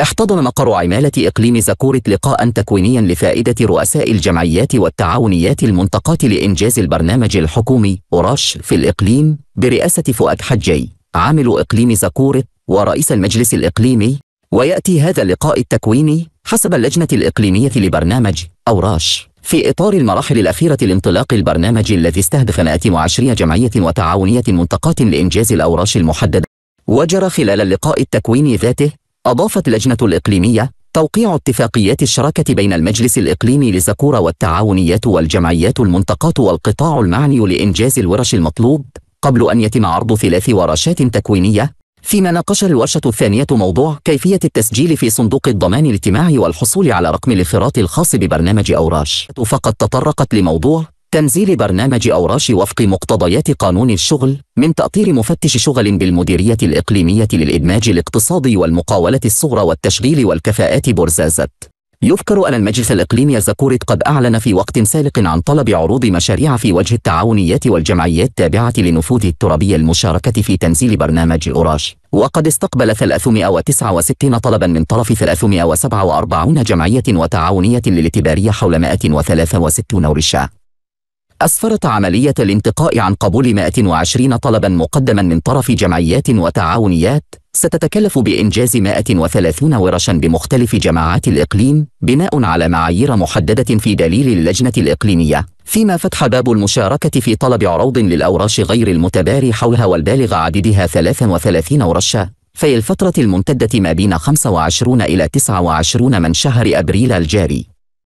احتضن مقر عمالة إقليم زكورت لقاء تكوينيا لفائدة رؤساء الجمعيات والتعاونيات المنتقاة لإنجاز البرنامج الحكومي أوراش في الإقليم برئاسة فؤاد حجي عامل إقليم زكورت ورئيس المجلس الإقليمي ويأتي هذا اللقاء التكويني حسب اللجنة الإقليمية لبرنامج أوراش في إطار المراحل الأخيرة لانطلاق البرنامج الذي استهدف 120 جمعية وتعاونية منتقاة لإنجاز الأوراش المحددة وجرى خلال اللقاء التكويني ذاته أضافت اللجنة الإقليمية توقيع اتفاقيات الشراكة بين المجلس الإقليمي لزكورة والتعاونيات والجمعيات المنطقة والقطاع المعني لإنجاز الورش المطلوب قبل أن يتم عرض ثلاث ورشات تكوينية فيما ناقش الورشة الثانية موضوع كيفية التسجيل في صندوق الضمان الاجتماعي والحصول على رقم الانخراط الخاص ببرنامج أوراش فقد تطرقت لموضوع تنزيل برنامج أوراش وفق مقتضيات قانون الشغل من تأطير مفتش شغل بالمديرية الإقليمية للإدماج الاقتصادي والمقاولة الصغرى والتشغيل والكفاءات بورزازت يذكر أن المجلس الإقليمي الزكورت قد أعلن في وقت سابق عن طلب عروض مشاريع في وجه التعاونيات والجمعيات تابعة لنفوذ الترابية المشاركة في تنزيل برنامج أوراش وقد استقبل 369 طلبا من طرف 347 جمعية وتعاونية للاتبارية حول 163 ورشة أسفرت عملية الانتقاء عن قبول 120 طلبا مقدما من طرف جمعيات وتعاونيات ستتكلف بإنجاز 130 ورشا بمختلف جماعات الإقليم بناء على معايير محددة في دليل اللجنة الإقليمية فيما فتح باب المشاركة في طلب عروض للأوراش غير المتباري حولها والبالغ عددها 33 ورشة في الفترة الممتدة ما بين 25 إلى 29 من شهر أبريل الجاري